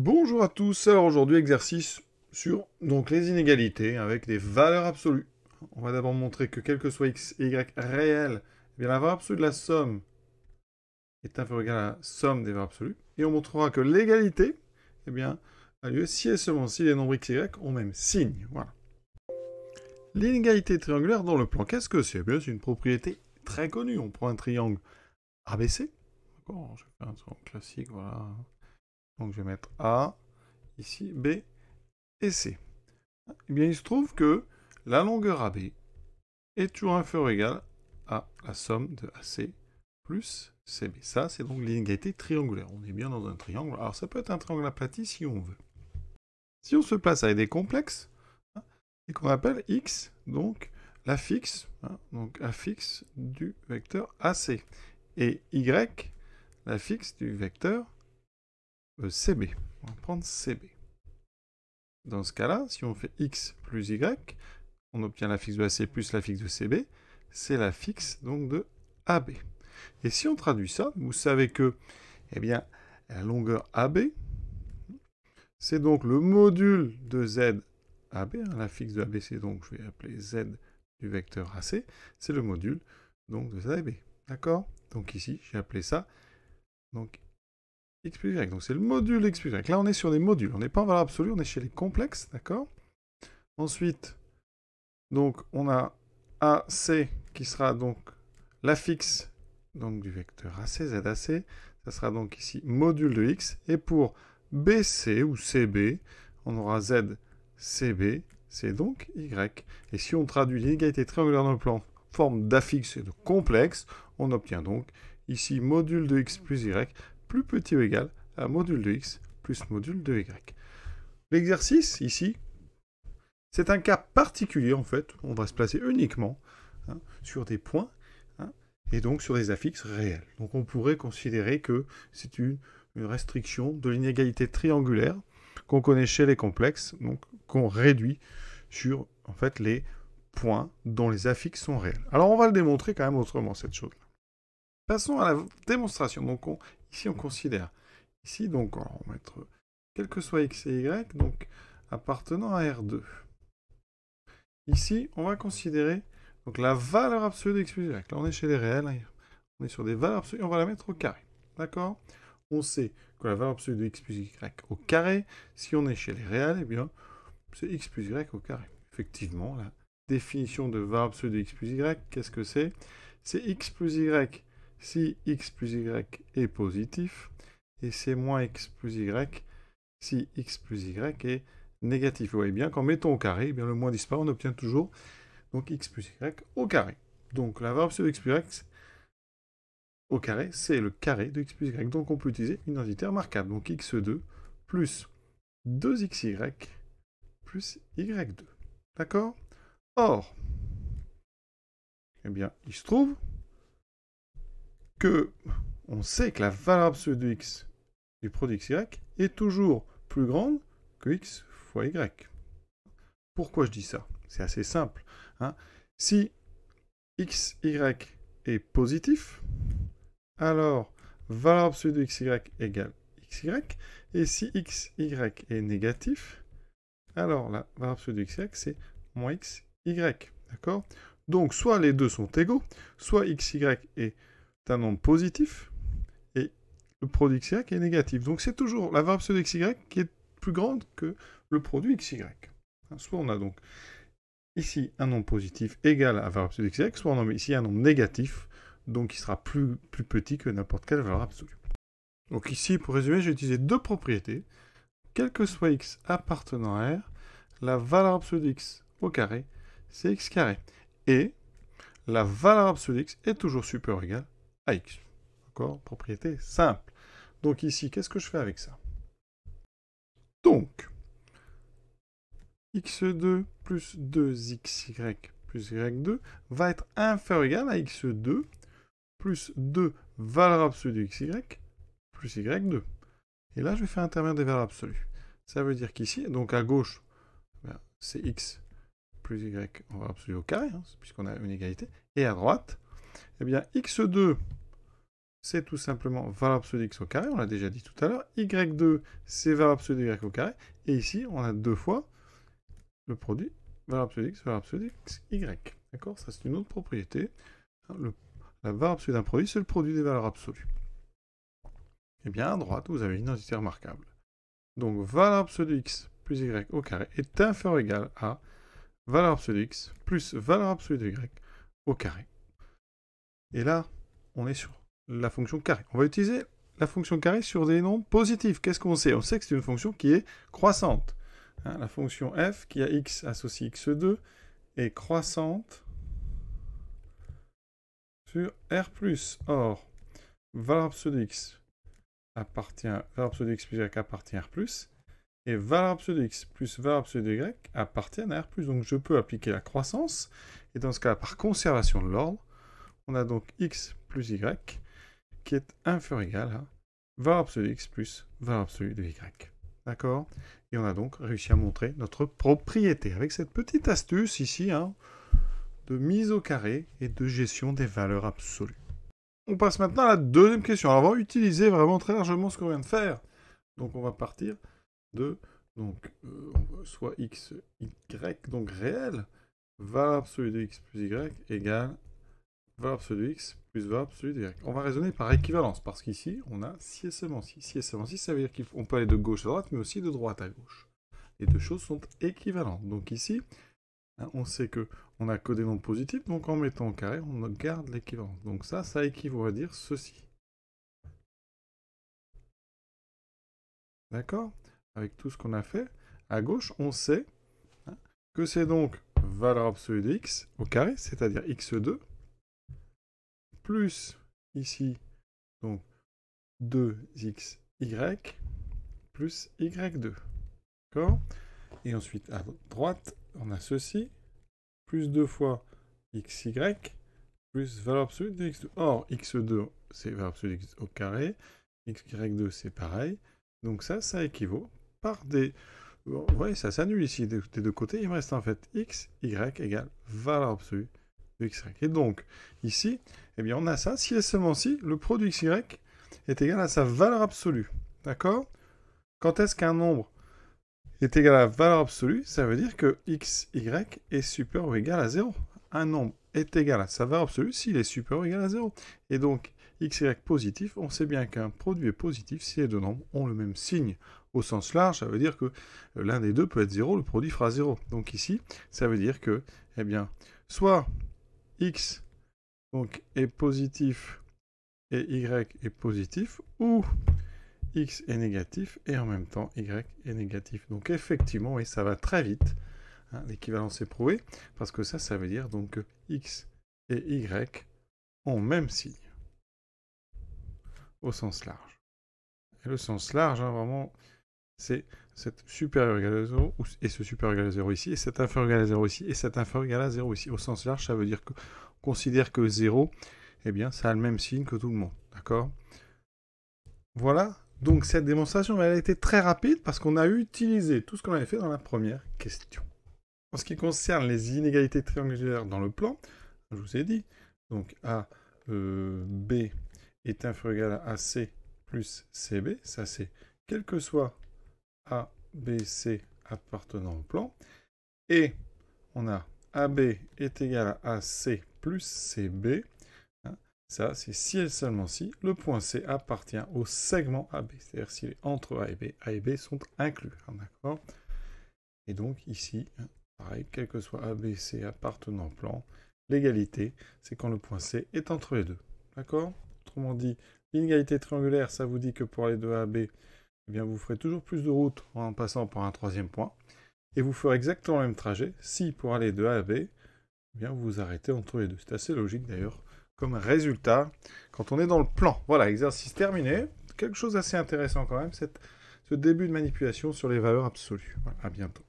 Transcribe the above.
Bonjour à tous, alors aujourd'hui exercice sur donc les inégalités avec des valeurs absolues. On va d'abord montrer que quel que soit x et y réel, eh bien la valeur absolue de la somme est inférieure à la somme des valeurs absolues. Et on montrera que l'égalité eh bien, a lieu si et seulement si les nombres x et y ont même signe. Voilà. L'inégalité triangulaire dans le plan, qu'est-ce que c'est eh C'est une propriété très connue. On prend un triangle ABC. D'accord, je vais faire un triangle classique, voilà. Donc je vais mettre A, ici B et C. Eh bien, il se trouve que la longueur AB est toujours inférieure ou égale à la somme de AC plus CB. Ça, c'est donc l'inégalité triangulaire. On est bien dans un triangle. Alors, ça peut être un triangle aplati si on veut. Si on se place à des complexes, et hein, qu'on appelle x, donc la fixe, hein, donc du vecteur AC, et y, la fixe du vecteur euh, CB. On va prendre CB. Dans ce cas-là, si on fait x plus y, on obtient la fixe de AC plus la fixe de CB. C'est la fixe donc de AB. Et si on traduit ça, vous savez que eh bien, la longueur AB, c'est donc le module de z AB. Hein. la fixe de ABC, donc, je vais appeler z du vecteur AC. C'est le module donc de z AB. D'accord Donc ici, j'ai appelé ça donc y, donc c'est le module X plus Y. Là, on est sur des modules, on n'est pas en valeur absolue, on est chez les complexes, d'accord Ensuite, donc on a AC qui sera donc l'affixe donc du vecteur AC, ZAC, ça sera donc ici module de X, et pour BC ou CB, on aura Z, c'est donc Y. Et si on traduit l'inégalité triangulaire dans le plan forme d'affixe et de complexe, on obtient donc ici module de X plus Y plus petit ou égal à module de x plus module de y. L'exercice ici, c'est un cas particulier en fait. On va se placer uniquement hein, sur des points hein, et donc sur des affixes réels. Donc on pourrait considérer que c'est une, restriction de l'inégalité triangulaire qu'on connaît chez les complexes, donc qu'on réduit sur en fait les points dont les affixes sont réels. Alors on va le démontrer quand même autrement cette chose-là. Passons à la démonstration. Donc ici on considère, ici donc on va mettre quel que soit x et y, donc appartenant à R2. Ici on va considérer donc la valeur absolue de x plus y. Là on est chez les réels, hein. on est sur des valeurs absolues, on va la mettre au carré. D'accord On sait que la valeur absolue de x plus y au carré, si on est chez les réels, eh bien c'est x plus y au carré. Effectivement, la définition de valeur absolue de x plus y, qu'est-ce que c'est C'est x plus y si x plus y est positif, et c'est moins x plus y si x plus y est négatif. Vous voyez bien qu'en mettant au carré, eh bien le moins disparaît, on obtient toujours donc x plus y au carré. Donc la valeur absolue x plus y au carré, c'est le carré de x plus y. Donc on peut utiliser une identité remarquable. Donc x2 plus 2xy plus y2. D'accord Or, eh bien, il se trouve que on sait que la valeur absolue de x du produit xy est toujours plus grande que x fois y. Pourquoi je dis ça C'est assez simple. Hein. Si si xy est positif, alors valeur absolue de xy égale xy. Et si xy est négatif, alors la valeur absolue de xy, c'est moins xy. D'accord Donc, soit les deux sont égaux, soit xy est un nombre positif et le produit xy est négatif. Donc c'est toujours la absolue x xy qui est plus grande que le produit xy. Hein, soit on a donc ici un nombre positif égal à la valeur absolue xy soit on a ici un nombre négatif, donc qui sera plus, plus petit que n'importe quelle valeur absolue. Donc ici, pour résumer, j'ai utilisé deux propriétés. Quel que soit x appartenant à R, la valeur absolue x au carré, c'est x carré. Et la valeur absolue x est toujours supérieure ou égale ah, x. D'accord Propriété simple. Donc ici, qu'est-ce que je fais avec ça Donc, x2 plus 2xy plus y2 va être inférieur ou égal à x2 plus 2 valeur absolue de xy plus y2. Et là, je vais faire intervenir des valeurs absolues. Ça veut dire qu'ici, donc à gauche, eh c'est x plus y valeur absolue au carré, hein, puisqu'on a une égalité. Et à droite, eh bien, x2 c'est tout simplement valeur absolue de x au carré, on l'a déjà dit tout à l'heure. y2, c'est valeur absolue de y au carré. Et ici, on a deux fois le produit valeur absolue de x, valeur absolue de x, y. D'accord Ça, c'est une autre propriété. Hein, la valeur absolue d'un produit, c'est le produit des valeurs absolues. Et eh bien, à droite, vous avez une identité remarquable. Donc, valeur absolue de x plus y au carré est inférieur ou égal à valeur absolue de x plus valeur absolue de y au carré. Et là, on est sur la fonction carré. On va utiliser la fonction carré sur des nombres positifs. Qu'est-ce qu'on sait On sait que c'est une fonction qui est croissante. Hein, la fonction f qui a x associé x2 est croissante sur R+. Or, valeur absolue x appartient, x plus y appartient à R+, et valeur absolue x plus valeur absolue y appartient à R+. Donc je peux appliquer la croissance, et dans ce cas par conservation de l'ordre, on a donc x plus y qui est inférieur égal à hein. absolue de x plus valeur absolue de y. D'accord Et on a donc réussi à montrer notre propriété avec cette petite astuce ici hein, de mise au carré et de gestion des valeurs absolues. On passe maintenant à la deuxième question. Alors, on va utiliser vraiment très largement ce qu'on vient de faire. Donc, on va partir de donc, euh, soit x, y, donc réel, valeur absolue de x plus y égale valeur absolue de x on va raisonner par équivalence, parce qu'ici, on a si et seulement si. Si et seulement si, ça veut dire qu'on peut aller de gauche à droite, mais aussi de droite à gauche. Les deux choses sont équivalentes. Donc ici, hein, on sait que on a que des nombres positifs, donc en mettant au carré, on garde l'équivalence. Donc ça, ça équivaut à dire ceci. D'accord Avec tout ce qu'on a fait, à gauche, on sait hein, que c'est donc valeur absolue de x au carré, c'est-à-dire x2 plus ici, donc 2xy plus y2. D'accord Et ensuite, à droite, on a ceci, plus 2 fois xy plus valeur absolue de x2. Or, x2, c'est valeur absolue de x au carré, xy2, c'est pareil. Donc ça, ça équivaut par des... Vous voyez, ça s'annule ici des deux côtés. Il me reste en fait xy y égale valeur absolue et donc, ici, eh bien, on a ça si et seulement si le produit xy est égal à sa valeur absolue. D'accord Quand est-ce qu'un nombre est égal à la valeur absolue, ça veut dire que xy est supérieur ou égal à 0. Un nombre est égal à sa valeur absolue s'il est supérieur ou égal à 0. Et donc, xy positif, on sait bien qu'un produit est positif si les deux nombres ont le même signe. Au sens large, ça veut dire que euh, l'un des deux peut être 0, le produit fera 0. Donc ici, ça veut dire que, eh bien, soit x donc, est positif et y est positif, ou x est négatif et en même temps y est négatif. Donc effectivement, oui, ça va très vite, hein, l'équivalence est prouvée, parce que ça, ça veut dire donc que x et y ont même signe, au sens large. Et le sens large, hein, vraiment, c'est cette supérieur égale à 0, et ce supérieur égale à 0 ici, et cette inférieure égale à 0 ici, et cet inférieur égal à 0 ici. Au sens large, ça veut dire qu'on considère que 0, eh bien, ça a le même signe que tout le monde. D'accord Voilà. Donc, cette démonstration, ben, elle a été très rapide parce qu'on a utilisé tout ce qu'on avait fait dans la première question. En ce qui concerne les inégalités triangulaires dans le plan, je vous ai dit, donc A, euh, B est inférieur à AC plus CB, ça c'est quel que soit a, B, C appartenant au plan. Et on a AB est égal à AC plus CB. Hein, ça, c'est si et seulement si le point C appartient au segment AB. C'est-à-dire s'il est entre A et B, A et B sont inclus. Hein, d'accord Et donc ici, hein, pareil, quel que soit B, C appartenant au plan, l'égalité, c'est quand le point C est entre les deux. D'accord Autrement dit, l'inégalité triangulaire, ça vous dit que pour les deux B, eh vous ferez toujours plus de route en passant par un troisième point. Et vous ferez exactement le même trajet si pour aller de A à B, eh bien vous vous arrêtez entre les deux. C'est assez logique d'ailleurs comme résultat quand on est dans le plan. Voilà, exercice terminé. Quelque chose d'assez intéressant quand même, ce début de manipulation sur les valeurs absolues. Voilà, à bientôt.